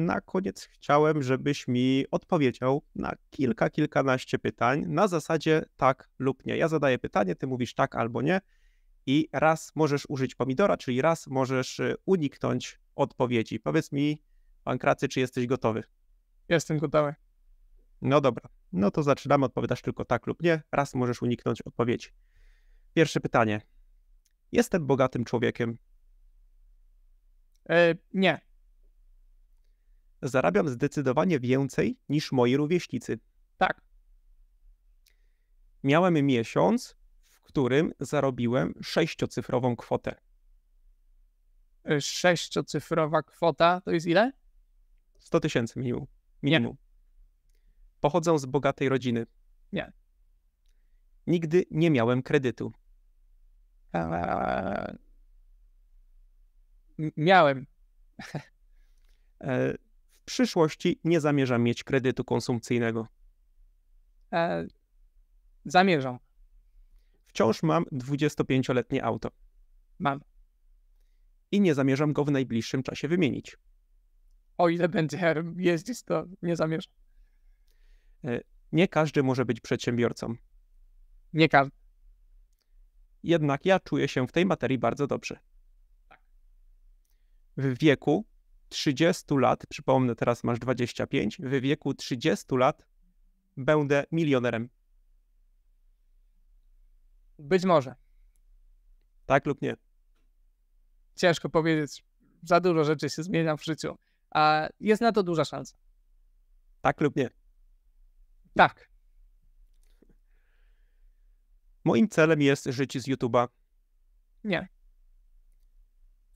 na koniec chciałem, żebyś mi odpowiedział na kilka, kilkanaście pytań na zasadzie tak lub nie. Ja zadaję pytanie, ty mówisz tak albo nie i raz możesz użyć pomidora, czyli raz możesz y, uniknąć odpowiedzi. Powiedz mi, pan Kracy, czy jesteś gotowy? Jestem gotowy. No dobra, no to zaczynamy. Odpowiadasz tylko tak lub nie. Raz możesz uniknąć odpowiedzi. Pierwsze pytanie. Jestem bogatym człowiekiem. E, nie zarabiam zdecydowanie więcej niż moi rówieśnicy. Tak. Miałem miesiąc, w którym zarobiłem sześciocyfrową kwotę. E, sześciocyfrowa kwota to jest ile? 100 tysięcy minimum. minimum. Pochodzę z bogatej rodziny. Nie. Nigdy nie miałem kredytu. Eee. miałem. E, przyszłości nie zamierzam mieć kredytu konsumpcyjnego? E, zamierzam. Wciąż mam 25-letnie auto. Mam. I nie zamierzam go w najbliższym czasie wymienić. O ile będę jeździć, to nie zamierzam. E, nie każdy może być przedsiębiorcą. Nie każdy. Jednak ja czuję się w tej materii bardzo dobrze. Tak. W wieku, 30 lat, przypomnę, teraz masz 25, w wieku 30 lat będę milionerem. Być może. Tak lub nie? Ciężko powiedzieć. Za dużo rzeczy się zmienia w życiu, a jest na to duża szansa. Tak lub nie? Tak. Moim celem jest żyć z YouTube'a. Nie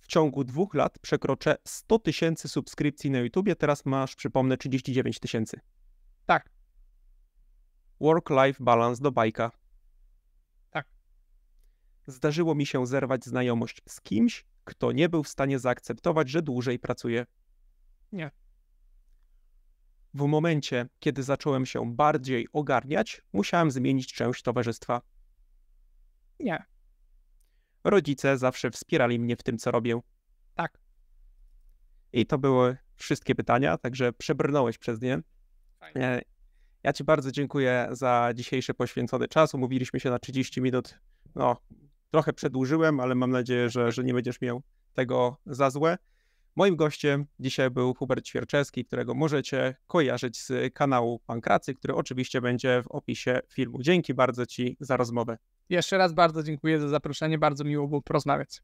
w ciągu dwóch lat przekroczę 100 tysięcy subskrypcji na YouTubie. Teraz masz, przypomnę, 39 tysięcy. Tak. Work-life balance do bajka. Tak. Zdarzyło mi się zerwać znajomość z kimś, kto nie był w stanie zaakceptować, że dłużej pracuje. Nie. W momencie, kiedy zacząłem się bardziej ogarniać, musiałem zmienić część towarzystwa. Nie rodzice zawsze wspierali mnie w tym, co robię. Tak. I to były wszystkie pytania, także przebrnąłeś przez nie. Fajnie. E, ja Ci bardzo dziękuję za dzisiejszy poświęcony czas. Umówiliśmy się na 30 minut. No, trochę przedłużyłem, ale mam nadzieję, że, że nie będziesz miał tego za złe. Moim gościem dzisiaj był Hubert Świerczewski, którego możecie kojarzyć z kanału Pankracy, który oczywiście będzie w opisie filmu. Dzięki bardzo Ci za rozmowę. Jeszcze raz bardzo dziękuję za zaproszenie, bardzo miło było porozmawiać.